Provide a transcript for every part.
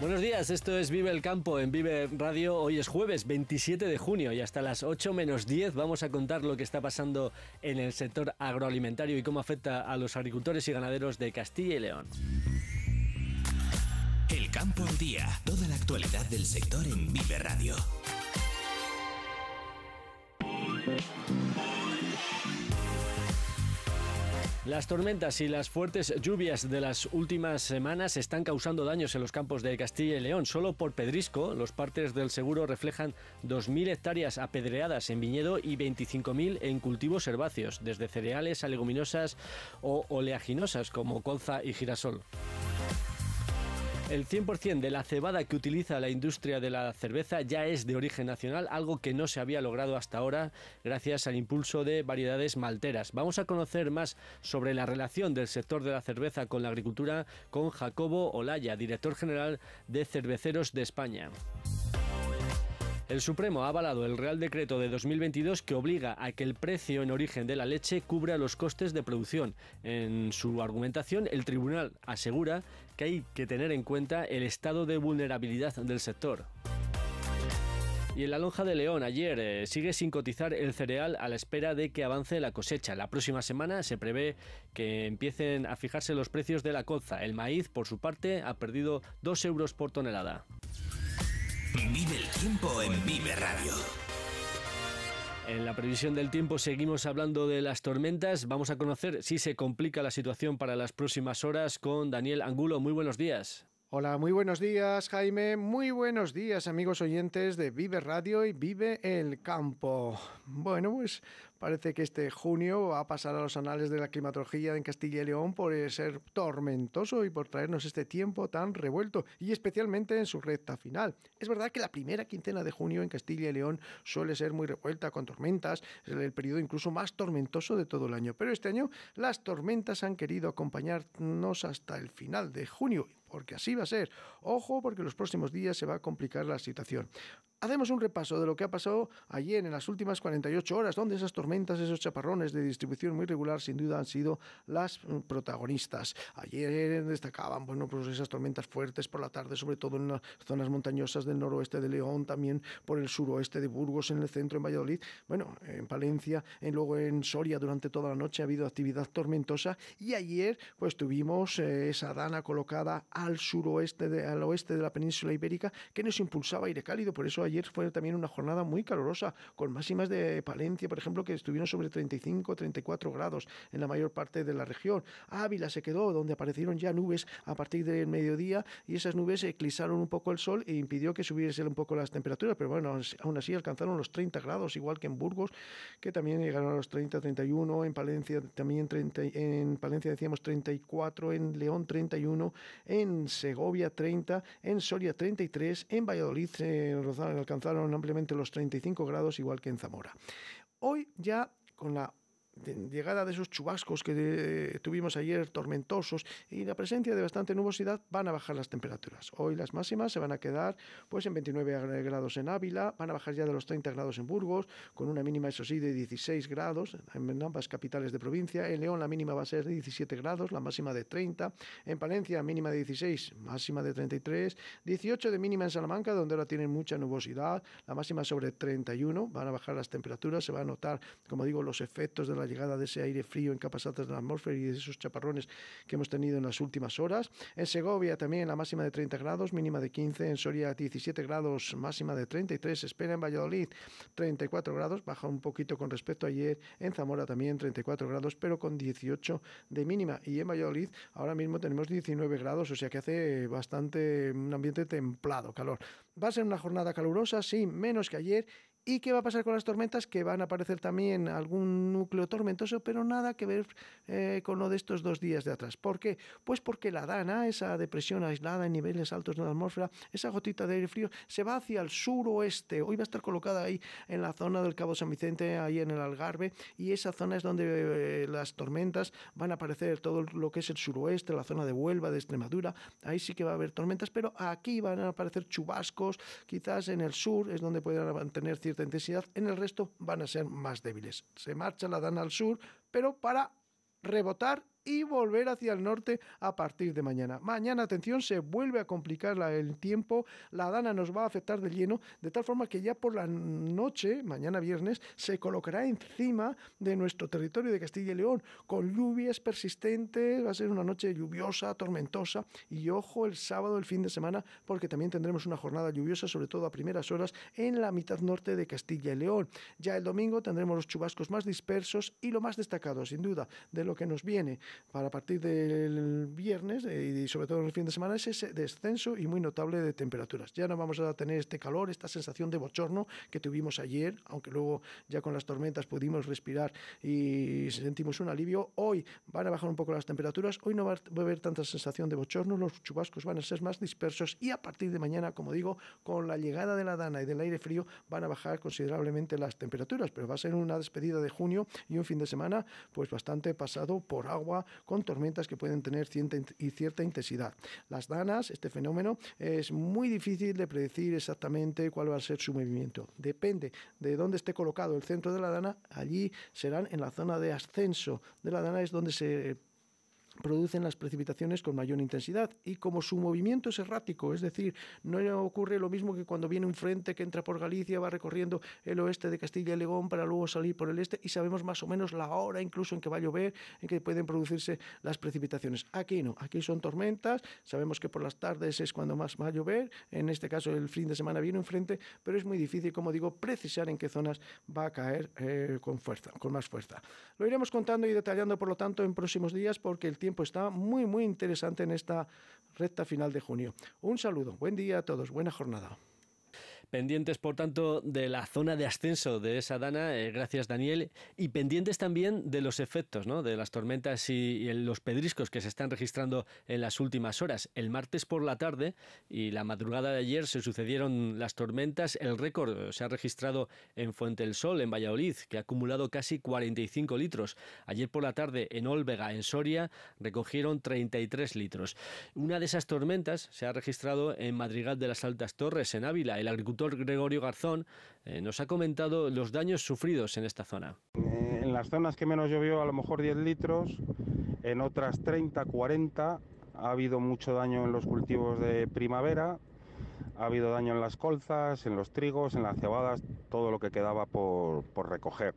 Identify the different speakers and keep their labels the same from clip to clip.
Speaker 1: Buenos días, esto es Vive el Campo en Vive Radio. Hoy es jueves 27 de junio y hasta las 8 menos 10 vamos a contar lo que está pasando en el sector agroalimentario y cómo afecta a los agricultores y ganaderos de Castilla y León.
Speaker 2: El Campo en Día, toda la actualidad del sector en Vive
Speaker 1: Radio. Las tormentas y las fuertes lluvias de las últimas semanas están causando daños en los campos de Castilla y León. Solo por Pedrisco, los partes del seguro reflejan 2.000 hectáreas apedreadas en viñedo y 25.000 en cultivos herbáceos, desde cereales a leguminosas o oleaginosas como colza y girasol. El 100% de la cebada que utiliza la industria de la cerveza ya es de origen nacional, algo que no se había logrado hasta ahora gracias al impulso de variedades malteras. Vamos a conocer más sobre la relación del sector de la cerveza con la agricultura con Jacobo Olaya, director general de Cerveceros de España. El Supremo ha avalado el Real Decreto de 2022 que obliga a que el precio en origen de la leche cubra los costes de producción. En su argumentación, el tribunal asegura que hay que tener en cuenta el estado de vulnerabilidad del sector. Y en la lonja de León ayer eh, sigue sin cotizar el cereal a la espera de que avance la cosecha. La próxima semana se prevé que empiecen a fijarse los precios de la coza. El maíz, por su parte, ha perdido 2 euros por tonelada.
Speaker 3: el
Speaker 2: tiempo en Radio.
Speaker 1: En la previsión del tiempo seguimos hablando de las tormentas. Vamos a conocer si se complica la situación para las próximas horas con Daniel Angulo. Muy buenos días.
Speaker 4: Hola, muy buenos días Jaime, muy buenos días amigos oyentes de Vive Radio y Vive el Campo. Bueno, pues Parece que este junio va a pasar a los anales de la climatología en Castilla y León por eh, ser tormentoso y por traernos este tiempo tan revuelto, y especialmente en su recta final. Es verdad que la primera quincena de junio en Castilla y León suele ser muy revuelta con tormentas, es el periodo incluso más tormentoso de todo el año, pero este año las tormentas han querido acompañarnos hasta el final de junio, porque así va a ser. Ojo, porque los próximos días se va a complicar la situación. Hacemos un repaso de lo que ha pasado ayer en las últimas 48 horas, donde esas tormentas, esos chaparrones de distribución muy regular, sin duda han sido las mm, protagonistas. Ayer destacaban, bueno, pues esas tormentas fuertes por la tarde, sobre todo en las zonas montañosas del noroeste de León, también por el suroeste de Burgos, en el centro, en Valladolid, bueno, en Palencia, en, luego en Soria durante toda la noche ha habido actividad tormentosa y ayer pues tuvimos eh, esa dana colocada al suroeste, al oeste de la península ibérica, que nos impulsaba aire cálido, por eso ayer fue también una jornada muy calurosa, con máximas de Palencia, por ejemplo, que estuvieron sobre 35, 34 grados en la mayor parte de la región. Ávila se quedó, donde aparecieron ya nubes a partir del mediodía y esas nubes eclipsaron un poco el sol e impidió que subiesen un poco las temperaturas, pero bueno, aún así alcanzaron los 30 grados, igual que en Burgos, que también llegaron a los 30, 31, en Palencia también en Palencia decíamos 34, en León 31, en Segovia 30, en Soria 33, en Valladolid, en eh, Rosario alcanzaron ampliamente los 35 grados, igual que en Zamora. Hoy ya con la llegada de esos chubascos que eh, tuvimos ayer tormentosos y la presencia de bastante nubosidad van a bajar las temperaturas. Hoy las máximas se van a quedar pues en 29 eh, grados en Ávila, van a bajar ya de los 30 grados en Burgos, con una mínima eso sí de 16 grados en ambas capitales de provincia. En León la mínima va a ser de 17 grados, la máxima de 30. En Palencia mínima de 16, máxima de 33. 18 de mínima en Salamanca, donde ahora tienen mucha nubosidad, la máxima sobre 31. Van a bajar las temperaturas, se va a notar, como digo, los efectos de la llegada de ese aire frío en capas altas de la atmósfera y de esos chaparrones que hemos tenido en las últimas horas. En Segovia también la máxima de 30 grados, mínima de 15. En Soria 17 grados, máxima de 33. Espera en Valladolid 34 grados, baja un poquito con respecto a ayer. En Zamora también 34 grados, pero con 18 de mínima. Y en Valladolid ahora mismo tenemos 19 grados, o sea que hace bastante un ambiente templado, calor. Va a ser una jornada calurosa, sí, menos que ayer ¿Y qué va a pasar con las tormentas? Que van a aparecer también algún núcleo tormentoso, pero nada que ver eh, con lo de estos dos días de atrás. ¿Por qué? Pues porque la dana, esa depresión aislada en niveles altos de la atmósfera, esa gotita de aire frío, se va hacia el suroeste. Hoy va a estar colocada ahí en la zona del Cabo San Vicente, ahí en el Algarve, y esa zona es donde eh, las tormentas van a aparecer, todo lo que es el suroeste, la zona de Huelva, de Extremadura, ahí sí que va a haber tormentas, pero aquí van a aparecer chubascos, quizás en el sur es donde puedan tener ciertas intensidad, en el resto van a ser más débiles. Se marcha la dan al sur, pero para rebotar y volver hacia el norte a partir de mañana. Mañana, atención, se vuelve a complicar el tiempo, la dana nos va a afectar de lleno, de tal forma que ya por la noche, mañana viernes, se colocará encima de nuestro territorio de Castilla y León, con lluvias persistentes, va a ser una noche lluviosa, tormentosa, y ojo el sábado, el fin de semana, porque también tendremos una jornada lluviosa, sobre todo a primeras horas, en la mitad norte de Castilla y León. Ya el domingo tendremos los chubascos más dispersos y lo más destacado, sin duda, de lo que nos viene para partir del viernes eh, y sobre todo en el fin de semana es ese descenso y muy notable de temperaturas. Ya no vamos a tener este calor, esta sensación de bochorno que tuvimos ayer, aunque luego ya con las tormentas pudimos respirar y sentimos un alivio. Hoy van a bajar un poco las temperaturas, hoy no va a haber tanta sensación de bochorno, los chubascos van a ser más dispersos y a partir de mañana, como digo, con la llegada de la dana y del aire frío van a bajar considerablemente las temperaturas, pero va a ser una despedida de junio y un fin de semana pues bastante pasado por agua con tormentas que pueden tener cierta intensidad. Las danas, este fenómeno, es muy difícil de predecir exactamente cuál va a ser su movimiento. Depende de dónde esté colocado el centro de la dana, allí serán en la zona de ascenso de la dana es donde se producen las precipitaciones con mayor intensidad y como su movimiento es errático, es decir, no ocurre lo mismo que cuando viene un frente que entra por Galicia, va recorriendo el oeste de Castilla y León para luego salir por el este y sabemos más o menos la hora incluso en que va a llover, en que pueden producirse las precipitaciones. Aquí no, aquí son tormentas, sabemos que por las tardes es cuando más va a llover, en este caso el fin de semana viene un frente, pero es muy difícil, como digo, precisar en qué zonas va a caer eh, con fuerza, con más fuerza. Lo iremos contando y detallando, por lo tanto, en próximos días porque el tiempo está muy, muy interesante en esta recta final de junio. Un saludo, buen día a todos, buena jornada.
Speaker 1: Pendientes, por tanto, de la zona de ascenso de esa dana, eh, gracias Daniel, y pendientes también de los efectos, ¿no? de las tormentas y, los pedriscos que se están registrando en las últimas horas. El martes por la tarde y la madrugada de ayer se sucedieron las tormentas. El récord eh, se ha registrado en Fuente del Sol, en Valladolid, que ha acumulado casi 45 litros. Ayer por la tarde en Olvega, en Soria, recogieron 33 litros. Una de esas tormentas se ha registrado en Madrigal de las Altas Torres, en Ávila. El agricultor doctor Gregorio Garzón eh, nos ha comentado los daños sufridos en esta zona.
Speaker 5: Eh, en las zonas que menos llovió a lo mejor 10 litros, en otras 30, 40, ha habido mucho daño en los cultivos de primavera, ha habido daño en las colzas, en los trigos, en las cebadas, todo lo que quedaba por recoger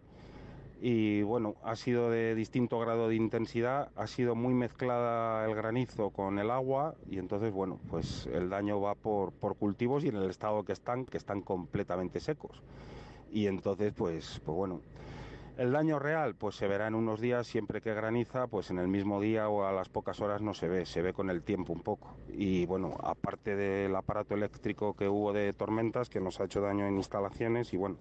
Speaker 5: y bueno, ha sido de distinto grado de intensidad, ha sido muy mezclada el granizo con el agua y entonces bueno, pues el daño va por, por cultivos y en el estado que están, que están completamente secos. Y entonces pues, pues bueno, el daño real pues se verá en unos días, siempre que graniza, pues en el mismo día o a las pocas horas no se ve, se ve con el tiempo un poco. Y bueno, aparte del aparato eléctrico que hubo de tormentas que nos ha hecho daño en instalaciones y bueno,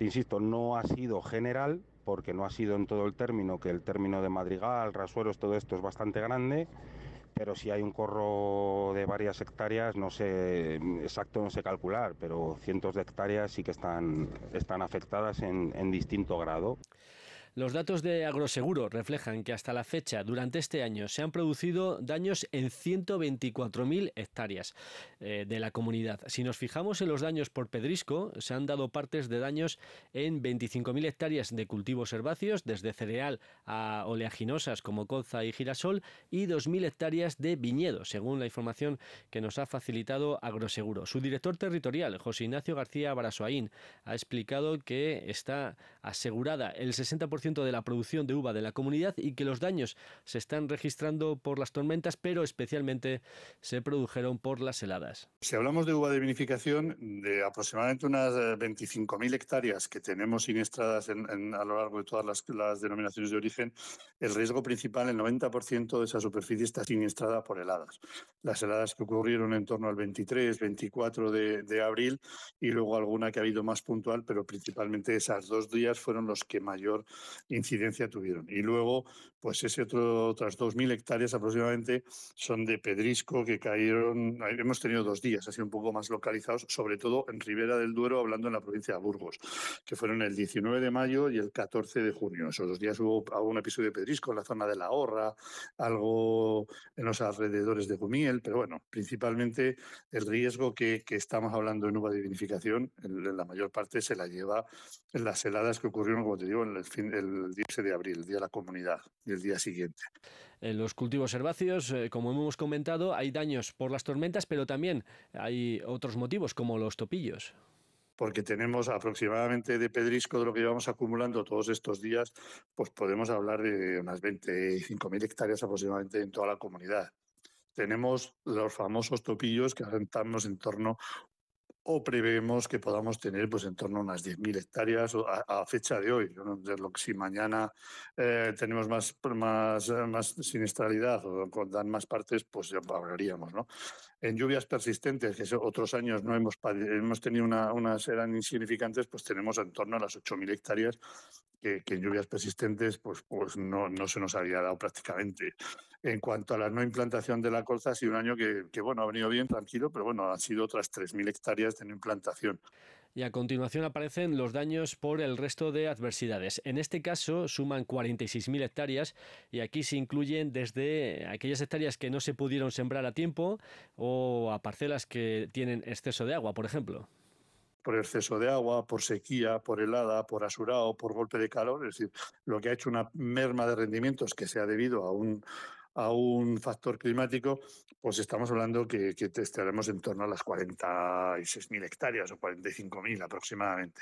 Speaker 5: Insisto, no ha sido general, porque no ha sido en todo el término, que el término de madrigal, rasueros, todo esto es bastante grande, pero si hay un corro de varias hectáreas, no sé, exacto no sé calcular, pero cientos de hectáreas sí que están, están afectadas en, en distinto grado. Los
Speaker 1: datos de Agroseguro reflejan que hasta la fecha, durante este año, se han producido daños en 124.000 hectáreas eh, de la comunidad. Si nos fijamos en los daños por pedrisco, se han dado partes de daños en 25.000 hectáreas de cultivos herbáceos, desde cereal a oleaginosas como colza y girasol, y 2.000 hectáreas de viñedo, según la información que nos ha facilitado Agroseguro. Su director territorial, José Ignacio García Barasoaín, ha explicado que está asegurada el 60% de la producción de uva de la comunidad y que los daños se están registrando por las tormentas, pero especialmente se produjeron por las heladas.
Speaker 6: Si hablamos de uva de vinificación, de aproximadamente unas 25.000 eh, hectáreas que tenemos siniestradas a lo largo de todas las, denominaciones de origen, el riesgo principal, el 90% de esa superficie está siniestrada por heladas. Las heladas que ocurrieron en torno al 23, 24 de, de abril y luego alguna que ha habido más puntual, pero principalmente esas dos días fueron los que mayor incidencia tuvieron. Y luego, pues ese otro, otras 2.000 hectáreas aproximadamente son de pedrisco que cayeron, hemos tenido dos días, así un poco más localizados, sobre todo en Ribera del Duero, hablando en la provincia de Burgos, que fueron el 19 de mayo y el 14 de junio. Esos dos días hubo algún episodio de pedrisco en la zona de La Horra, algo en los alrededores de Gumiel, pero bueno, principalmente el riesgo que, estamos hablando de vinificación, en, en la mayor parte se la lleva en las heladas que ocurrieron, como te digo, en el fin, de 10 de abril, Día de la Comunidad, el día siguiente.
Speaker 1: En los cultivos herbáceos, eh, como hemos comentado, hay daños por las tormentas, pero también hay otros motivos, como los topillos
Speaker 6: porque tenemos aproximadamente de pedrisco de lo que llevamos acumulando todos estos días, pues podemos hablar de unas 25.000 hectáreas aproximadamente en toda la comunidad. Tenemos los famosos topillos que asentamos en torno o prevemos que podamos tener pues en torno a unas 10.000 hectáreas a, fecha de hoy. lo que si mañana eh, tenemos más, más, eh, más siniestralidad o dan más partes, pues ya hablaríamos. ¿no? En lluvias persistentes, que otros años no hemos, hemos tenido una, unas, eran insignificantes, pues tenemos en torno a las 8.000 hectáreas que, en lluvias persistentes pues, pues no, se nos había dado prácticamente. En cuanto a la no implantación de la colza, ha sido un año que, bueno, ha venido bien, tranquilo, pero bueno, han sido otras 3.000 hectáreas de no implantación.
Speaker 1: Y a continuación aparecen los daños por el resto de adversidades. En este caso suman 46.000 hectáreas y aquí se incluyen desde aquellas hectáreas que no se pudieron sembrar a tiempo o a parcelas que tienen exceso de agua, por ejemplo
Speaker 6: por exceso de agua, por sequía, por helada, por asurado, por golpe de calor. Es decir, lo que ha hecho una merma de rendimientos que se ha debido a un a un factor climático, pues estamos hablando que, estaremos en torno a las 46.000 hectáreas o 45.000 aproximadamente.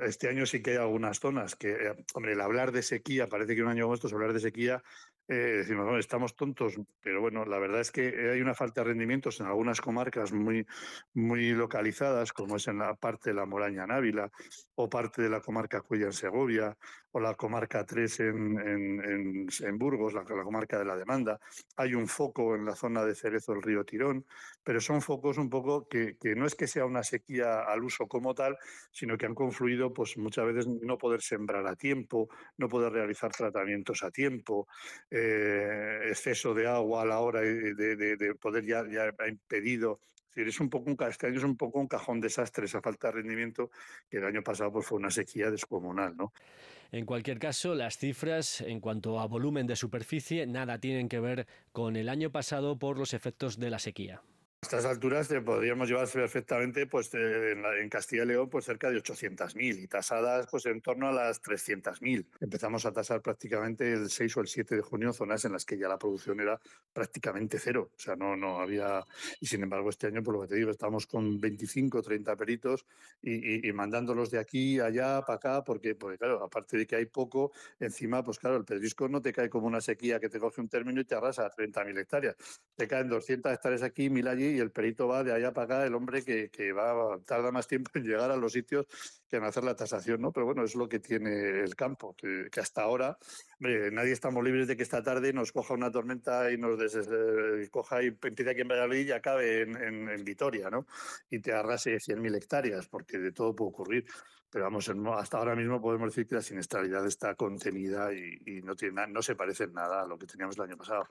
Speaker 6: Este año sí que hay algunas zonas que, eh, hombre, el hablar de sequía, parece que un año como estos hablar de sequía eh, decimos, estamos tontos, pero bueno, la verdad es que eh, hay una falta de rendimientos en algunas comarcas muy, muy localizadas, como es en la parte de la Moraña en Ávila, o parte de la comarca Cuella en Segovia, o la comarca 3 en, en, en, en Burgos, la, comarca de la demanda. Hay un foco en la zona de Cerezo, el río Tirón, pero son focos un poco que, que no es que sea una sequía al uso como tal, sino que han confluido pues muchas veces no poder sembrar a tiempo, no poder realizar tratamientos a tiempo. Eh, exceso de agua a la hora de, poder ya, ya, ha impedido. Es decir, un poco un, este año es un poco un cajón desastre esa falta de rendimiento que el año pasado pues, fue una sequía descomunal. ¿no?
Speaker 1: En cualquier caso, las cifras en cuanto a volumen de superficie nada tienen que ver con el año pasado por los efectos de la sequía.
Speaker 6: A estas alturas podríamos llevarse perfectamente pues, en, Castilla y León pues, cerca de 800.000 y tasadas pues, en torno a las 300.000. Empezamos a tasar prácticamente el 6 o el 7 de junio zonas en las que ya la producción era prácticamente cero. O sea, no, no había... Y sin embargo, este año, por lo que te digo, estamos con 25 30 peritos y, mandándolos de aquí, allá, para acá, porque, porque, claro, aparte de que hay poco, encima, pues claro, el pedrisco no te cae como una sequía que te coge un término y te arrasa 30.000 hectáreas. Te caen 200 hectáreas aquí, 1.000 allí y el perito va de allá para acá, el hombre que, que va, tarda más tiempo en llegar a los sitios que en hacer la tasación, ¿no? Pero bueno, es lo que tiene el campo, que, hasta ahora nadie estamos libres de que esta tarde nos coja una tormenta y nos eh, coja y empiece aquí en Valladolid y acabe en, en, en Vitoria, ¿no? Y te arrase 100.000 hectáreas, porque de todo puede ocurrir. Pero vamos, hasta ahora mismo podemos decir que la siniestralidad está contenida y, no, tiene, no se parece en nada a lo que teníamos el año pasado.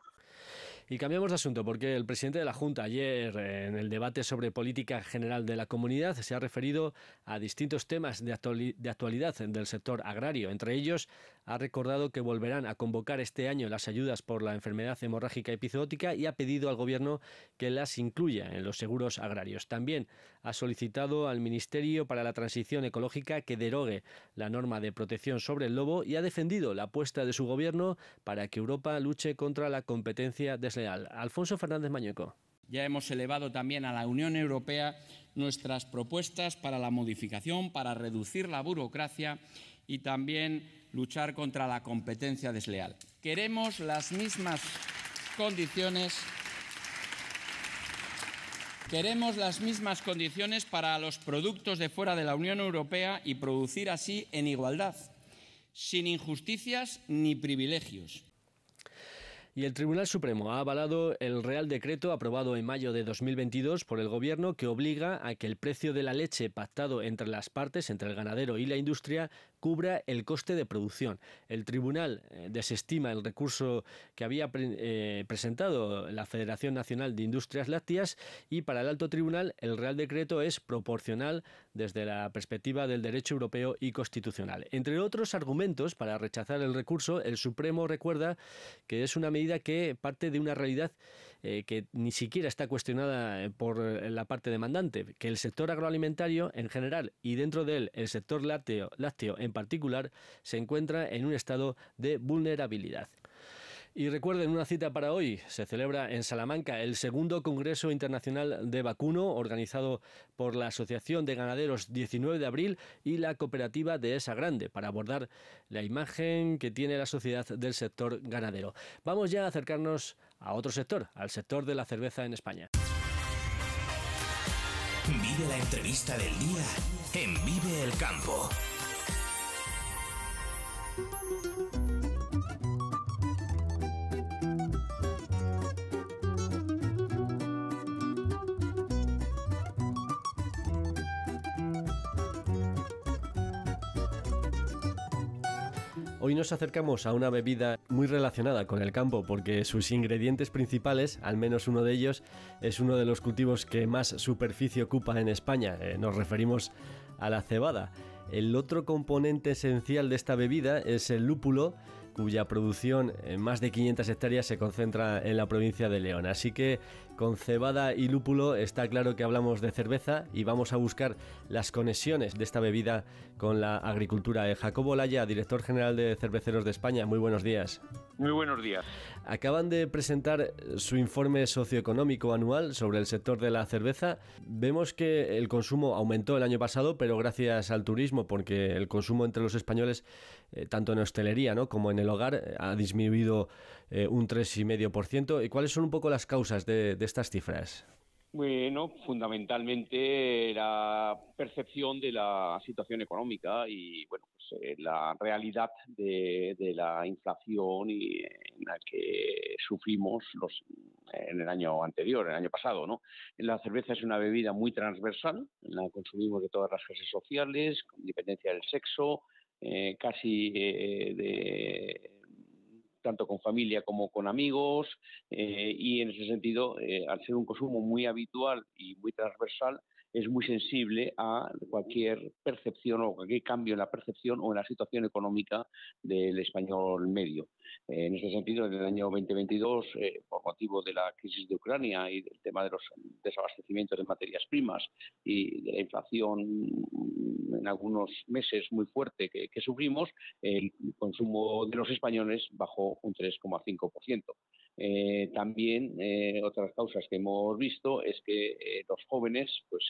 Speaker 1: Y cambiamos de asunto porque el presidente de la Junta ayer en el debate sobre política general de la comunidad se ha referido a distintos temas de, actualidad del sector agrario, entre ellos ha recordado que volverán a convocar este año las ayudas por la enfermedad hemorrágica epizootica y ha pedido al Gobierno que las incluya en los seguros agrarios. También ha solicitado al Ministerio para la Transición Ecológica que derogue la norma de protección sobre el lobo y ha defendido la apuesta de su Gobierno para que Europa luche contra la competencia desleal. Alfonso Fernández Mañueco.
Speaker 3: Ya hemos elevado también a la Unión Europea nuestras propuestas para la modificación, para reducir la burocracia y también luchar contra la
Speaker 1: competencia desleal.
Speaker 3: Queremos las mismas condiciones. Queremos las mismas condiciones para los productos de fuera de la Unión Europea y producir así en igualdad, sin injusticias ni privilegios.
Speaker 1: Y el Tribunal Supremo ha avalado el Real Decreto aprobado en mayo de 2022 por el Gobierno que obliga a que el precio de la leche pactado entre las partes, entre el ganadero y la industria, cubra el coste de producción. El tribunal eh, desestima el recurso que había eh, presentado la Federación Nacional de Industrias Lácteas y para el alto tribunal el Real Decreto es proporcional desde la perspectiva del derecho europeo y constitucional. Entre otros argumentos para rechazar el recurso, el Supremo recuerda que es una medida que parte de una realidad eh, que ni siquiera está cuestionada eh, por eh, la parte demandante, que el sector agroalimentario en general y dentro de él el sector lácteo, lácteo en particular se encuentra en un estado de vulnerabilidad. Y recuerden una cita para hoy. Se celebra en Salamanca el segundo Congreso Internacional de Vacuno, organizado por la Asociación de Ganaderos 19 de abril y la cooperativa de Esa Grande, para abordar la imagen que tiene la sociedad del sector ganadero. Vamos ya a acercarnos a otro sector, al sector de la cerveza en España. Vive la entrevista del día
Speaker 6: en Vive el Campo.
Speaker 1: Hoy nos acercamos a una bebida muy relacionada con el campo porque sus ingredientes principales, al menos uno de ellos, es uno de los cultivos que más superficie ocupa en España. Eh, nos referimos a la cebada. El otro componente esencial de esta bebida es el lúpulo, cuya producción en más de 500 hectáreas se concentra en la provincia de León. Así que con cebada y lúpulo está claro que hablamos de cerveza y vamos a buscar las conexiones de esta bebida con la agricultura. Eh, Jacobo Laya, director general de Cerveceros de España, muy buenos días.
Speaker 3: Muy buenos días.
Speaker 1: Acaban de presentar su informe socioeconómico anual sobre el sector de la cerveza. Vemos que el consumo aumentó el año pasado, pero gracias al turismo, porque el consumo entre los españoles, eh, tanto en hostelería como en el hogar, eh, ha disminuido eh, un 3,5%. ¿Y cuáles son un poco las causas de, estas cifras?
Speaker 3: Bueno, fundamentalmente la percepción de la situación económica y bueno, pues, eh, la realidad de, la inflación y, en la que sufrimos los, en el año anterior, en el año pasado. ¿no? La cerveza es una bebida muy transversal, la consumimos de todas las clases sociales, con independencia del sexo, eh, casi de tanto con familia como con amigos, eh, y en ese sentido, eh, al ser un consumo muy habitual y muy transversal, es muy sensible a cualquier percepción o cualquier cambio en la percepción o en la situación económica del español medio. En ese sentido, en el año 2022, eh, por motivo de la crisis de Ucrania y del tema de los desabastecimientos de materias primas y de la inflación en algunos meses muy fuerte que, que sufrimos, el consumo de los españoles bajó un 3,5%. Eh, también eh, otras causas que hemos visto es que eh, los jóvenes pues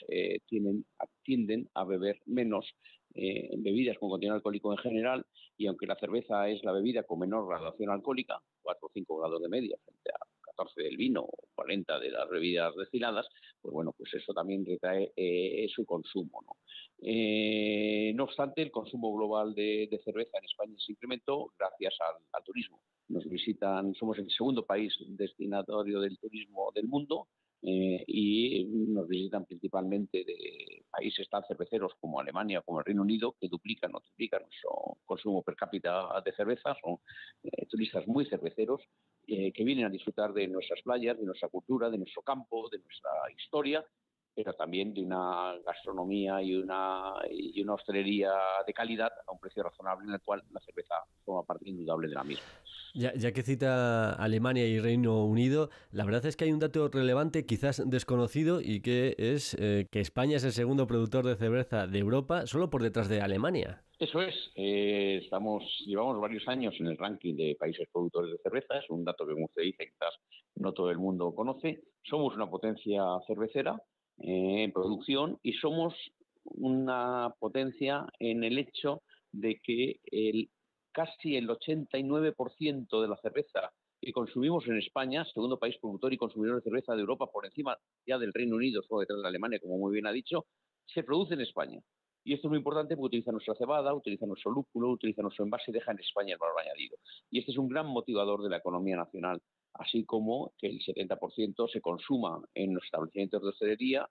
Speaker 3: tienen, tienden a beber menos bebidas con contenido alcohólico en general y aunque la cerveza es la bebida con menor graduación alcohólica, 4 o 5 grados de media frente a 14 del vino o 40 de las bebidas destiladas, pues bueno, pues eso también retrae su consumo. ¿no? Eh, no obstante, el consumo global de, cerveza en España se incrementó gracias al, turismo. Nos visitan, somos el segundo país destinatario del turismo del mundo eh, y nos visitan principalmente de países tan cerveceros como Alemania, como el Reino Unido, que duplican o triplican nuestro consumo per cápita de cerveza. Son eh, turistas muy cerveceros que vienen a disfrutar de nuestras playas, de nuestra cultura, de nuestro campo, de nuestra historia pero también de una gastronomía y una, y una hostelería de calidad a un precio razonable en el cual la cerveza forma parte indudable de la misma.
Speaker 1: Ya, que cita Alemania y Reino Unido, la verdad es que hay un dato relevante, quizás desconocido, y que es eh, que España es el segundo productor de cerveza de Europa, solo por detrás de Alemania.
Speaker 3: Eso es, eh, estamos, llevamos varios años en el ranking de países productores de cerveza, es un dato que como usted dice quizás no todo el mundo conoce. Somos una potencia cervecera, en eh, producción y somos una potencia en el hecho de que el, casi el 89% de la cerveza que consumimos en España, segundo país productor y consumidor de cerveza de Europa, por encima ya del Reino Unido, solo detrás de Alemania, como muy bien ha dicho, se produce en España. Y esto es muy importante porque utiliza nuestra cebada, utiliza nuestro lúpulo, utiliza nuestro envase y deja en España el valor añadido. Y este es un gran motivador de la economía nacional así como que el 70% se consuma en los establecimientos de hostelería,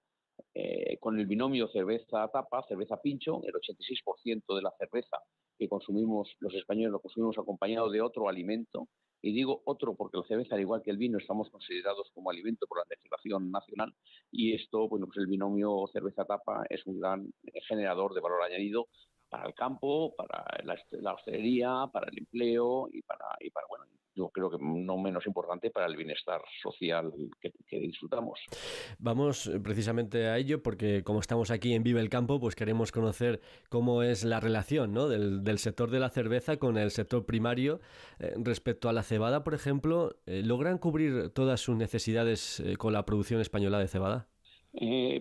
Speaker 3: eh, con el binomio cerveza-tapa, cerveza-pincho, el 86% de la cerveza que consumimos los españoles lo consumimos acompañado de otro alimento, y digo otro porque la cerveza, al igual que el vino, estamos considerados como alimento por la legislación nacional y esto, bueno, pues el binomio cerveza-tapa es un gran generador de valor añadido para el campo, para la, la hostelería, para el empleo y para, y para, bueno, yo creo que no menos importante para el bienestar social que,
Speaker 1: disfrutamos. Vamos eh, precisamente a ello, porque como estamos aquí en Vive el Campo, pues queremos conocer cómo es la relación del, sector de la cerveza con el sector primario. Eh, respecto a la cebada, por ejemplo, eh, ¿logran cubrir todas sus necesidades con la producción española de cebada?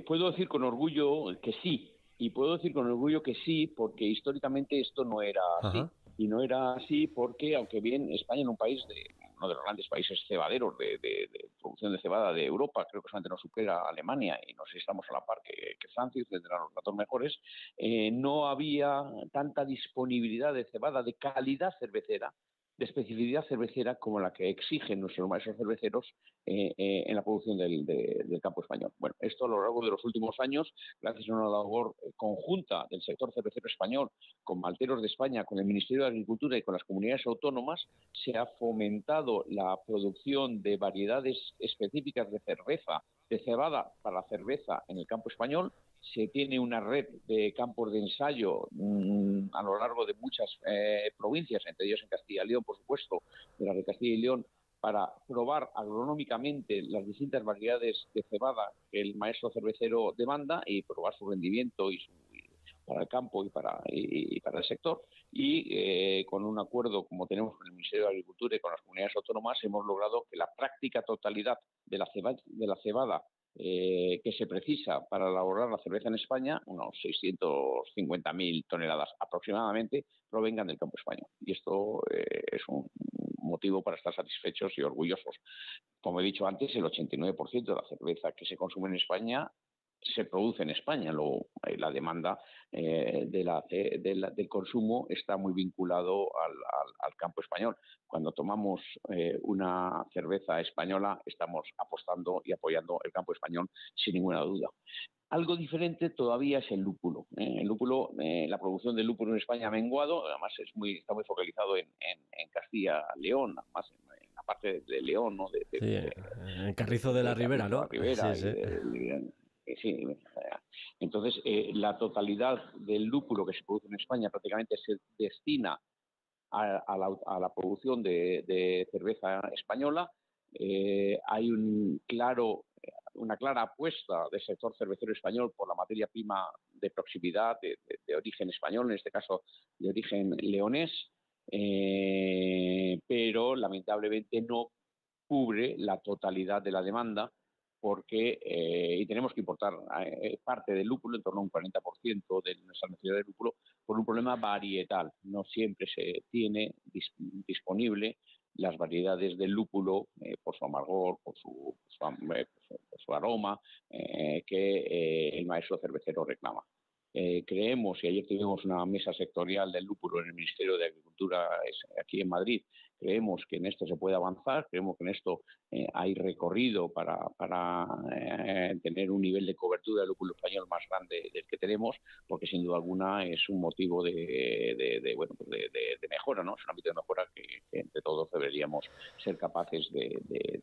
Speaker 3: puedo decir con orgullo que sí, y puedo decir con orgullo que sí, porque históricamente esto no era así y no era así porque, aunque bien España era un país de uno de los grandes países cebaderos de, de, de producción de cebada de Europa, creo que solamente nos supera Alemania y no sé si estamos a la par que, que Francia, tendrá los datos mejores, eh, no había tanta disponibilidad de cebada de calidad cervecera de especificidad cervecera como la que exigen nuestros maestros cerveceros eh, eh, en la producción del, del, campo español. Bueno, esto a lo largo de los últimos años, gracias a una labor eh, conjunta del sector cervecero español con Malteros de España, con el Ministerio de Agricultura y con las comunidades autónomas, se ha fomentado la producción de variedades específicas de cerveza, de cebada para cerveza en el campo español, se tiene una red de campos de ensayo mm, a lo largo de muchas eh, provincias, entre ellos en Castilla y León, por supuesto, de la de Castilla y León, para probar agronómicamente las distintas variedades de cebada que el maestro cervecero demanda y probar su rendimiento para el campo y para, el sector. Y eh, con un acuerdo como tenemos con el Ministerio de Agricultura y con las comunidades autónomas, hemos logrado que la práctica totalidad de la cebada eh, que se precisa para elaborar la cerveza en España, unos 650.000 toneladas aproximadamente, provengan del campo español. Y esto eh, es un motivo para estar satisfechos y orgullosos. Como he dicho antes, el 89% de la cerveza que se consume en España se produce en España. Eh, la demanda eh, del consumo está muy vinculado al, campo español. Cuando tomamos eh, una cerveza española, estamos apostando y apoyando el campo español sin ninguna duda. Algo diferente todavía es el lúpulo. El lúpulo, la producción de lúpulo en España ha menguado, además es muy, está muy focalizado en, Castilla-León, más en, la parte de León, ¿no? De,
Speaker 1: Carrizo de la Ribera, ¿no?
Speaker 3: sí. Eh, entonces, eh, la totalidad del lúpulo que se produce en España prácticamente se destina a, la, producción de, cerveza española. Eh, hay una clara apuesta del sector cervecero español por la materia prima de proximidad, de, origen español, en este caso de origen leonés, pero lamentablemente no cubre la totalidad de la demanda porque eh, y tenemos que importar ah, eh, parte del lúpulo, en torno a un 40% de nuestra necesidad de lúpulo, por un problema varietal. No siempre se tiene disponible las variedades del lúpulo eh, por su amargor, su, por su aroma, que el maestro cervecero reclama. creemos, y ayer tuvimos una mesa sectorial del lúpulo en el Ministerio de Agricultura aquí en Madrid, Creemos que en esto se puede avanzar, creemos que en esto eh, hay recorrido para, eh, tener un nivel de cobertura del lúpulo español más grande del que tenemos, porque sin duda alguna es un motivo de, de, bueno, pues de, mejora, ¿no? Es un ámbito de mejora que, entre todos deberíamos ser capaces de,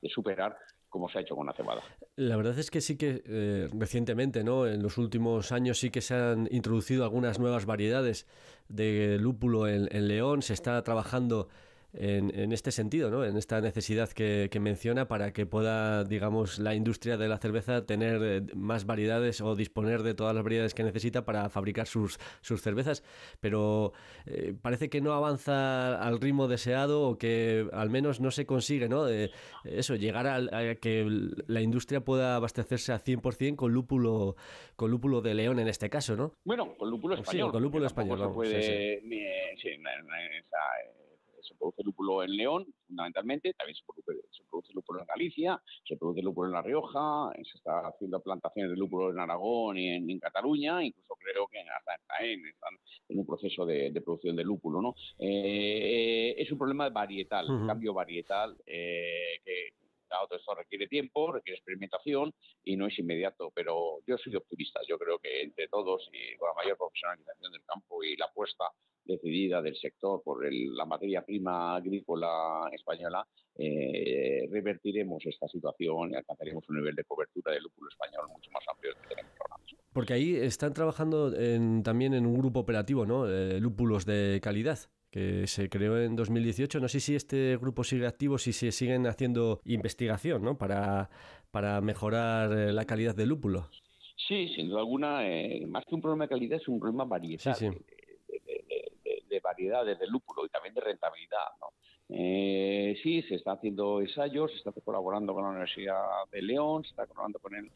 Speaker 3: superar como se ha hecho con la cebada.
Speaker 1: La verdad es que sí que eh, recientemente, ¿no? En los últimos años sí que se han introducido algunas nuevas variedades de lúpulo en León, se está trabajando en, este sentido, ¿no? en esta necesidad que, menciona para que pueda, digamos, la industria de la cerveza tener eh, más variedades o disponer de todas las variedades que necesita para fabricar sus, sus cervezas. Pero eh, parece que no avanza al ritmo deseado o que al menos no se consigue ¿no? Eh, eso, llegar a, que la industria pueda abastecerse a 100% con lúpulo, con lúpulo de león en este caso, ¿no?
Speaker 3: Bueno, con lúpulo español. Sí, con lúpulo español. sí, se produce lúpulo en León, fundamentalmente, también se produce, se produce lúpulo en Galicia, se produce lúpulo en La Rioja, se está haciendo plantaciones de lúpulo en Aragón y en, Cataluña, incluso creo que en Jaén están en un proceso de, producción de lúpulo. ¿no? Eh, eh, es un problema varietal, un cambio varietal, eh, que todo esto requiere tiempo, requiere experimentación y no es inmediato, pero yo soy optimista, yo creo que entre todos y con la mayor profesionalización del campo y la apuesta decidida del sector por la materia prima agrícola española, eh, revertiremos esta situación y alcanzaremos un nivel de cobertura del lúpulo español mucho más amplio
Speaker 1: que tenemos Porque ahí están trabajando también en un grupo operativo, ¿no? Eh, lúpulos de calidad que se creó en 2018. No sé si este grupo sigue activo, si se siguen haciendo investigación ¿no? para, para mejorar eh, la calidad del lúpulo.
Speaker 3: Sí, sin duda alguna, eh, más que un problema de calidad, es un problema De, de, de, variedades de lúpulo y también de rentabilidad. ¿no? Eh, sí, se está haciendo ensayos, se está colaborando con la Universidad de León, se está colaborando con el,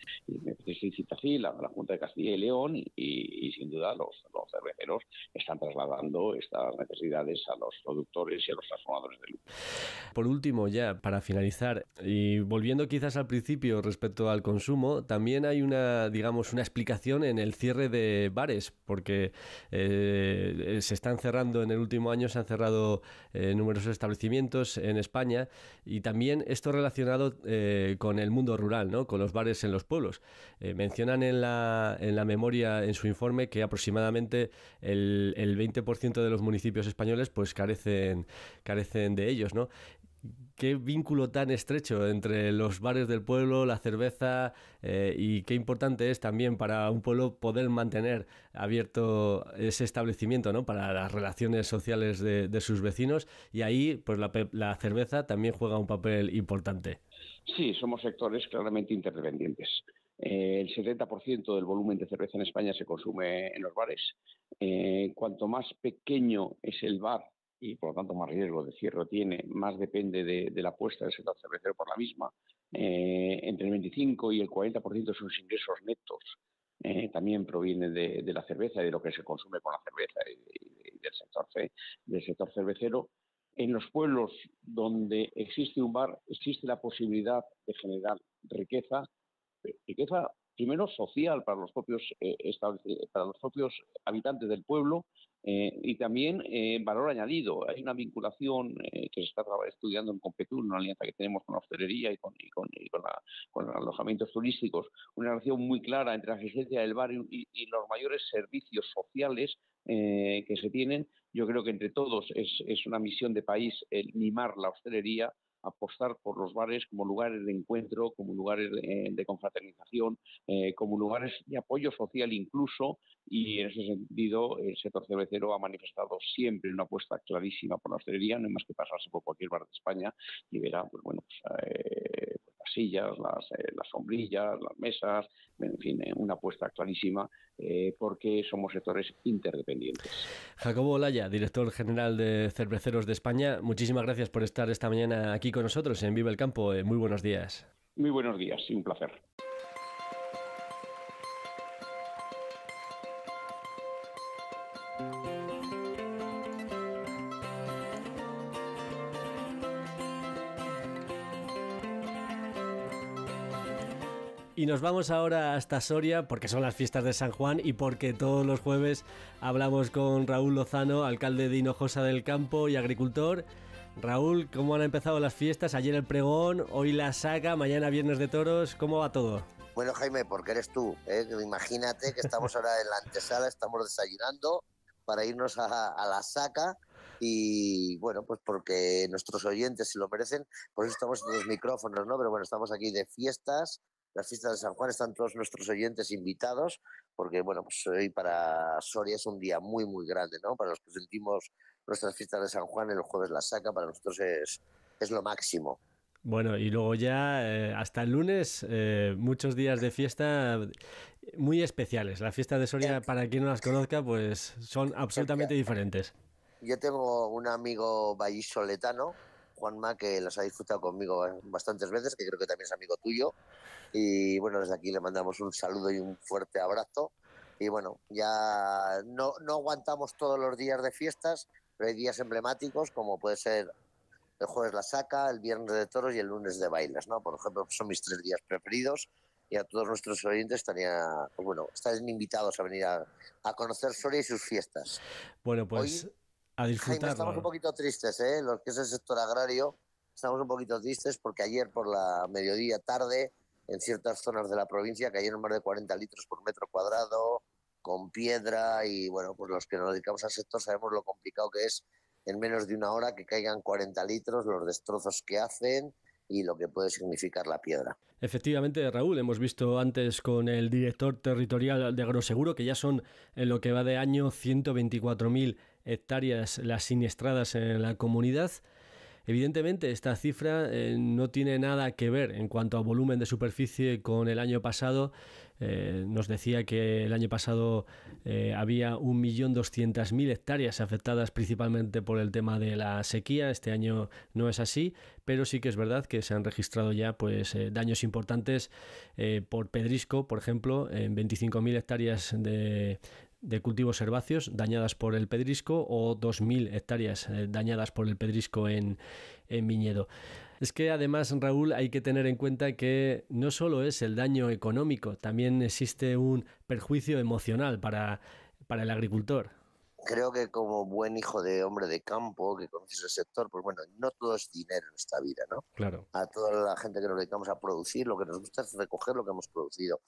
Speaker 3: la, Junta de Castilla y León y, sin duda los, los cerveceros están trasladando estas necesidades a los productores y a los transformadores de luz.
Speaker 1: Por último, ya para finalizar y volviendo quizás al principio respecto al consumo, también hay una, digamos, una explicación en el cierre de bares porque eh, se están cerrando en el último año se han cerrado eh, numerosos establecimientos en España y también esto relacionado eh, con el mundo rural, ¿no? con los bares en los pueblos. Eh, mencionan en la, en la memoria, en su informe, que aproximadamente el, el 20% de los municipios españoles pues carecen, carecen de ellos. ¿no? qué vínculo tan estrecho entre los bares del pueblo, la cerveza eh, y qué importante es también para un pueblo poder mantener abierto ese establecimiento para las relaciones sociales de, sus vecinos y ahí pues la, cerveza también juega un papel importante.
Speaker 3: Sí, somos sectores claramente interdependientes. Eh, el 70% del volumen de cerveza en España se consume en los bares. Eh, cuanto más pequeño es el bar, y por lo tanto más riesgo de cierre tiene, más depende de, la apuesta del sector cervecero por la misma. Eh, entre el 25 y el 40% de sus ingresos netos eh, también provienen de, la cerveza y de lo que se consume con la cerveza y, del, sector, del sector cervecero. En los pueblos donde existe un bar existe la posibilidad de generar riqueza, eh, riqueza primero social para los propios, para los propios habitantes del pueblo eh, y también eh, valor añadido. Hay una vinculación eh, que se está estudiando en Competur, una alianza que tenemos con la hostelería y con, los alojamientos turísticos, una relación muy clara entre la asistencia del barrio y, los mayores servicios sociales eh, que se tienen. Yo creo que entre todos es, es una misión de país el mimar la hostelería apostar por los bares como lugares de encuentro, como lugares de, confraternización, eh, como lugares de apoyo social incluso, y en ese sentido el sector cervecero ha manifestado siempre una apuesta clarísima por la hostelería, no hay más que pasarse por cualquier bar de España y verá, pues bueno, pues, eh, sillas, eh, las, sombrillas, las mesas, en fin, eh, una apuesta clarísima eh, porque somos sectores
Speaker 1: interdependientes. Jacobo Olaya, director general de Cerveceros de España, muchísimas gracias por estar esta mañana aquí con nosotros en Viva el Campo. muy buenos días.
Speaker 3: Muy buenos días un placer.
Speaker 1: nos vamos ahora hasta Soria porque son las fiestas de San Juan y porque todos los jueves hablamos con Raúl Lozano, alcalde de Hinojosa del Campo y agricultor. Raúl, ¿cómo han empezado las fiestas? Ayer el pregón, hoy la saca, mañana viernes de toros, ¿cómo va todo?
Speaker 2: Bueno, Jaime, porque eres tú. ¿eh? Imagínate que estamos ahora en la antesala, estamos desayunando para irnos a, a la saca y bueno, pues porque nuestros oyentes se lo merecen, por eso estamos en los micrófonos, ¿no? Pero bueno, estamos aquí de fiestas las fiestas de San Juan están todos nuestros oyentes invitados, porque bueno, pues hoy para Soria es un día muy, muy grande, ¿no? Para los que sentimos nuestras fiestas de San Juan, el jueves la saca, para nosotros es, es lo máximo.
Speaker 1: Bueno, y luego ya eh, hasta el lunes, eh, muchos días de fiesta muy especiales. Las fiestas de Soria, para quien no las conozca, pues son absolutamente diferentes.
Speaker 2: Yo tengo un amigo vallisoletano Juanma, que las ha disfrutado conmigo bastantes veces, que creo que también es amigo tuyo. Y bueno, desde aquí le mandamos un saludo y un fuerte abrazo. Y bueno, ya no, no aguantamos todos los días de fiestas, pero hay días emblemáticos como puede ser el jueves la saca, el viernes de toros y el lunes de bailas, ¿no? Por ejemplo, son mis tres días preferidos y a todos nuestros oyentes estaría, pues bueno, están invitados a venir a, conocer Soria y sus fiestas.
Speaker 1: Bueno, pues estamos un
Speaker 2: eh. poquito tristes, eh, los que es el sector agrario, estamos un poquito tristes porque ayer por la mediodía tarde, en ciertas zonas de la provincia, cayeron más de 40 litros por metro cuadrado, con piedra, y bueno, pues los que nos dedicamos al sector sabemos lo complicado que es en menos de una hora que caigan 40 litros, los destrozos que hacen, y lo que puede significar la piedra.
Speaker 1: Efectivamente, Raúl, hemos visto antes con el director territorial de Agroseguro que ya son en lo que va de año 124.000 hectáreas las siniestradas en la comunidad. Evidentemente, esta cifra eh, no tiene nada que ver en cuanto a volumen de superficie con el año pasado. Eh, nos decía que el año pasado eh, había 1.200.000 hectáreas afectadas principalmente por el tema de la sequía. Este año no es así, pero sí que es verdad que se han registrado ya pues, daños importantes por pedrisco, por ejemplo, en 25.000 hectáreas de, de cultivos herbáceos dañadas por el pedrisco o 2.000 hectáreas eh, dañadas por el pedrisco en, en viñedo. Es que además, Raúl, hay que tener en cuenta que no solo es el daño económico, también existe un perjuicio emocional para para el agricultor
Speaker 2: creo que como buen hijo de hombre de campo que conoces el sector, pues bueno, no todo es dinero en esta vida, ¿no? Claro. A toda la gente que nos dedicamos a producir, lo que nos gusta es recoger lo que hemos producido.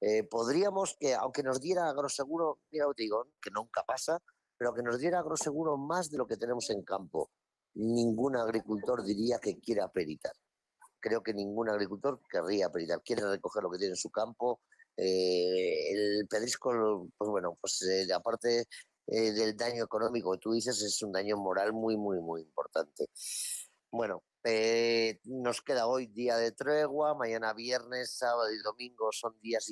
Speaker 2: Eh, podríamos que, aunque nos diera agroseguro, mira, te que nunca pasa, pero que nos diera agroseguro más de lo que tenemos en campo. Ningún agricultor diría que quiera peritar. Creo que ningún agricultor querría peritar. Quiere recoger lo que tiene en su campo, eh, el pedrisco, pues bueno, pues eh, aparte eh, del daño económico tú dices es un daño moral muy, muy, muy importante. Bueno, eh, nos queda hoy día de tregua, mañana viernes, sábado y domingo son días,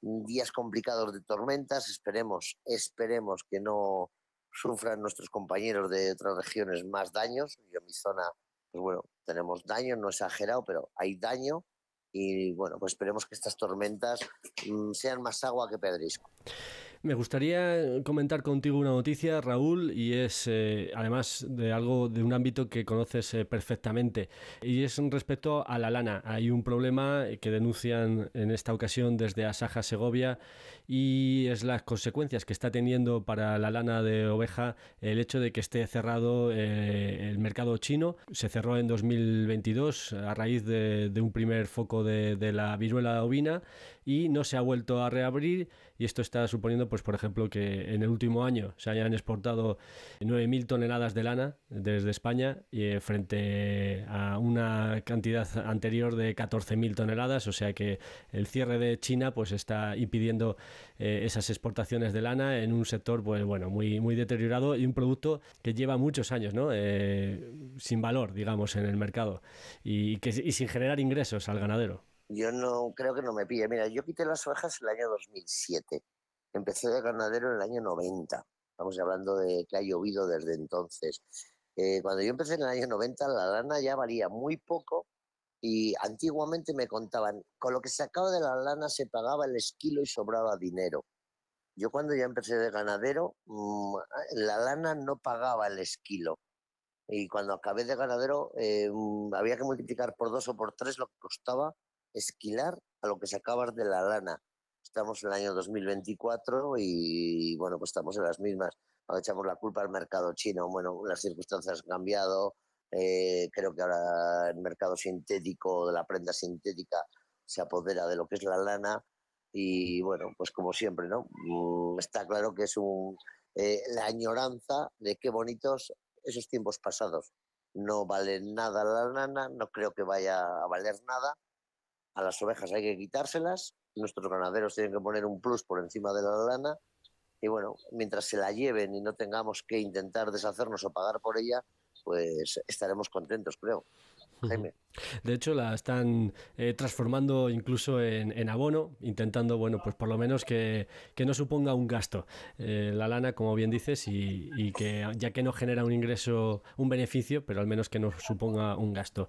Speaker 2: días complicados de tormentas. Esperemos, esperemos que no sufran nuestros compañeros de otras regiones más daños. Yo en mi zona, pues bueno, tenemos daño, no exagerado, pero hay daño y bueno, pues esperemos que estas tormentas mm, sean más agua que pedrisco.
Speaker 1: Me gustaría eh, comentar contigo una noticia, Raúl, y es eh, además de algo de un ámbito que conoces eh, perfectamente, y es respecto a la lana. Hay un problema que denuncian en esta ocasión desde Asaja Segovia y es las consecuencias que está teniendo para la lana de oveja el hecho de que esté cerrado el mercado chino. Se cerró en 2022 a raíz de, un primer foco de la viruela ovina y no se ha vuelto a reabrir y esto está suponiendo, pues por ejemplo, que en el último año se hayan exportado 9.000 toneladas de lana desde España eh, frente a una cantidad anterior de 14.000 toneladas, o sea que el cierre de China pues está impidiendo eh, esas exportaciones de lana en un sector pues bueno, muy, muy deteriorado y un producto que lleva muchos años eh, sin valor, digamos, en el mercado y, que, y sin generar ingresos al ganadero.
Speaker 2: Yo no creo que no me pille. Mira, yo quité las ovejas el año 2007. Empecé de ganadero en el año 90. Estamos hablando de que ha llovido desde entonces. Eh, cuando yo empecé en el año 90, la lana ya valía muy poco y antiguamente me contaban, con lo que sacaba de la lana se pagaba el esquilo y sobraba dinero. Yo cuando ya empecé de ganadero, mm, la lana no pagaba el esquilo. Y cuando acabé de ganadero, eh, mm, había que multiplicar por dos o por tres lo que costaba esquilar a lo que se acaba de la lana. Estamos en el año 2024 y, bueno, pues estamos en las mismas. Ahora echamos la culpa al mercado chino. Bueno, las circunstancias han cambiado. Eh, creo que ahora el mercado sintético, de la prenda sintética, se apodera de lo que es la lana. Y bueno, pues como siempre, ¿no? Mm, está claro que es eh, la añoranza de qué bonitos esos tiempos pasados. No vale nada la lana, no creo que vaya a valer nada a las ovejas hay que quitárselas, nuestros ganaderos tienen que poner un plus por encima de la lana y bueno, mientras se la lleven y no tengamos que intentar deshacernos o pagar por ella, pues estaremos contentos, creo.
Speaker 1: De hecho, la están eh, transformando incluso en, abono, intentando, bueno, pues por lo menos que, no suponga un gasto eh, la lana, como bien dices, y, y, que ya que no genera un ingreso, un beneficio, pero al menos que no suponga un gasto.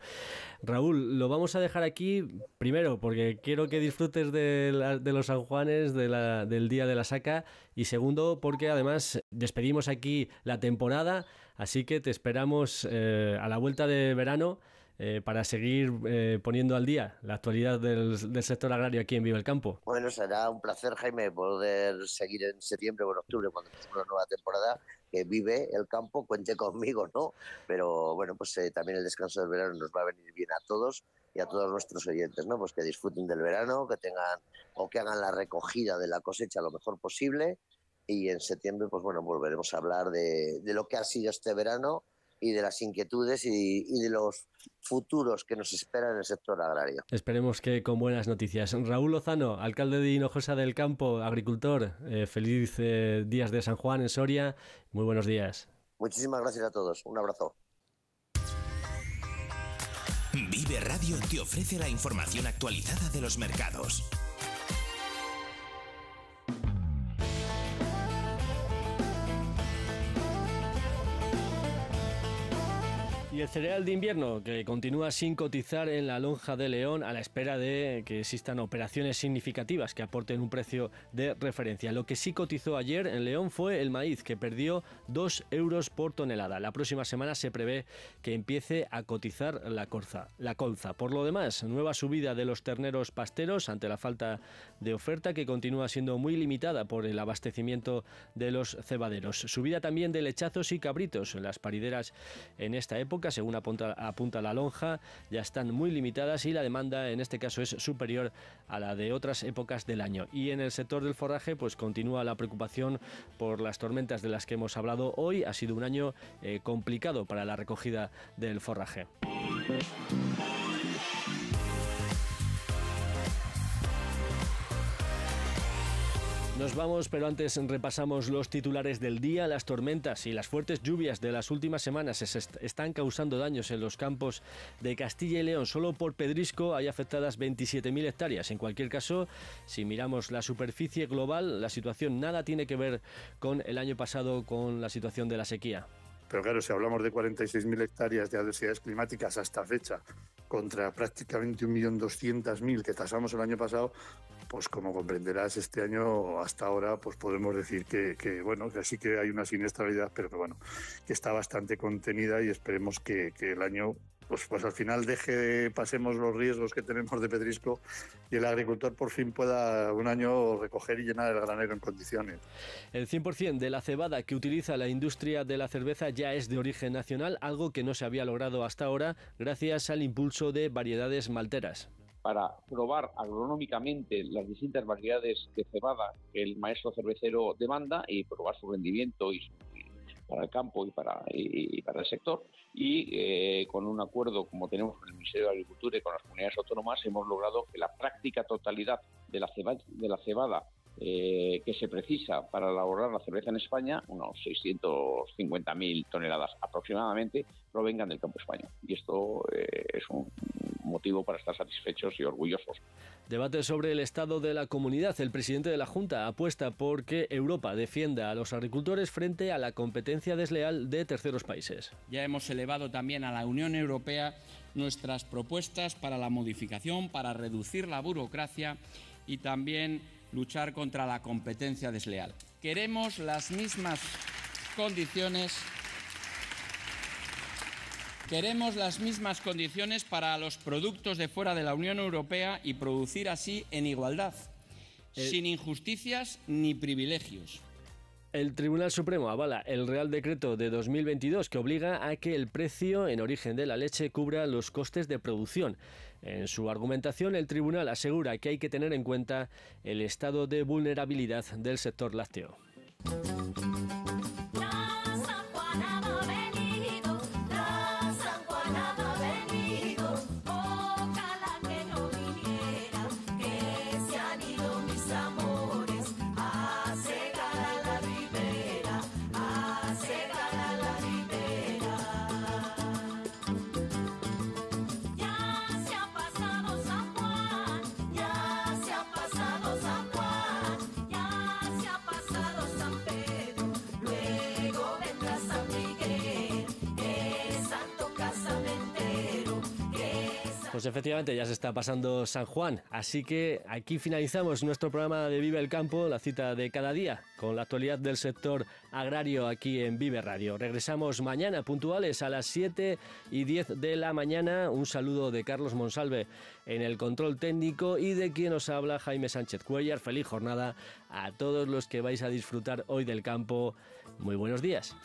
Speaker 1: Raúl, lo vamos a dejar aquí primero porque quiero que disfrutes de, los San Juanes, del Día de la Saca, y segundo porque además despedimos aquí la temporada, así que te esperamos eh, a la vuelta de verano eh, para seguir eh, poniendo al día la actualidad del, sector agrario aquí en Vive el Campo.
Speaker 2: Bueno, será un placer, Jaime, poder seguir en septiembre o en octubre cuando tengamos una nueva temporada que vive el campo, cuente conmigo, ¿no? Pero bueno, pues eh, también el descanso del verano nos va a venir bien a todos y a todos nuestros oyentes, ¿no? Pues que disfruten del verano, que tengan o que hagan la recogida de la cosecha lo mejor posible y en septiembre, pues bueno, volveremos a hablar de, de lo que ha sido este verano y de las inquietudes y, de los futuros que nos esperan en el sector agrario.
Speaker 1: Esperemos que con buenas noticias. Raúl Lozano, alcalde de Hinojosa del Campo, agricultor, eh, feliz eh, días de San Juan en Soria. Muy buenos días.
Speaker 2: Muchísimas gracias a todos. Un abrazo.
Speaker 1: Vive Radio
Speaker 2: te ofrece la información actualizada de los mercados
Speaker 1: el cereal de invierno, que continúa sin cotizar en la lonja de León a la espera de que existan operaciones significativas que aporten un precio de referencia. Lo que sí cotizó ayer en León fue el maíz, que perdió 2 euros por tonelada. La próxima semana se prevé que empiece a cotizar la, corza, la colza. Por lo demás, nueva subida de los terneros pasteros ante la falta de oferta que continúa siendo muy limitada por el abastecimiento de los cebaderos. Subida también de lechazos y cabritos. en Las parideras en esta época según apunta, la lonja, ya están muy limitadas y la demanda en este caso es superior a la de otras épocas del año. Y en el sector del forraje, pues continúa la preocupación por las tormentas de las que hemos hablado hoy. Ha sido un año eh, complicado para la recogida del forraje. Nos vamos, pero antes repasamos los titulares del día. Las tormentas y las fuertes lluvias de las últimas semanas están causando daños en los campos de Castilla y León. Solo por Pedrisco hay afectadas 27.000 hectáreas. En cualquier caso, si miramos la superficie global, la situación nada tiene que ver con el año pasado, con la situación de la sequía.
Speaker 6: Pero claro, si hablamos de 46.000 hectáreas de adversidades climáticas hasta fecha, contra prácticamente 1.200.000 que tasamos el año pasado, pues como comprenderás, este año hasta ahora pues podemos decir que, bueno, que sí que hay una siniestralidad, pero que bueno, que está bastante contenida y esperemos que, que el año pues, pues, al final deje, pasemos los riesgos que tenemos de pedrisco y el agricultor por fin pueda un año recoger y llenar el granero en condiciones.
Speaker 1: El 100% de la cebada que utiliza la industria de la cerveza ya es de origen nacional, algo que no se había logrado hasta ahora gracias al impulso de variedades malteras para
Speaker 3: probar agronómicamente las distintas variedades de cebada que el maestro cervecero demanda y probar su rendimiento y su para el campo y para, y, para el sector. Y eh, con un acuerdo como tenemos con el Ministerio de Agricultura y con las comunidades autónomas, hemos logrado que la práctica totalidad de la, de la cebada eh, que se precisa para elaborar la cerveza en España, unos 650.000 toneladas aproximadamente, provengan del campo español. Y esto eh, es un motivo para estar satisfechos y orgullosos.
Speaker 1: Debate sobre el estado de la comunidad. El presidente de la Junta apuesta por que Europa defienda a los agricultores frente a la competencia desleal de terceros países. Ya hemos elevado también a la Unión
Speaker 3: Europea nuestras propuestas para la modificación, para reducir la burocracia y también luchar contra la competencia desleal. Queremos las mismas condiciones. Queremos las mismas condiciones para los productos de fuera de la Unión Europea y producir así en igualdad, sin injusticias ni privilegios.
Speaker 1: El Tribunal Supremo avala el Real Decreto de 2022 que obliga a que el precio en origen de la leche cubra los costes de producción. En su argumentación, el tribunal asegura que hay que tener en cuenta el estado de vulnerabilidad del sector lácteo. Pues efectivamente ya se está pasando San Juan, así que aquí finalizamos nuestro programa de Vive el Campo, la cita de cada día, con la actualidad del sector agrario aquí en Vive Radio. Regresamos mañana puntuales a las 7 y 10 de la mañana. Un saludo de Carlos Monsalve en el control técnico y de quien os habla Jaime Sánchez Cuellar. Feliz jornada a todos los que vais a disfrutar hoy del campo. Muy buenos días.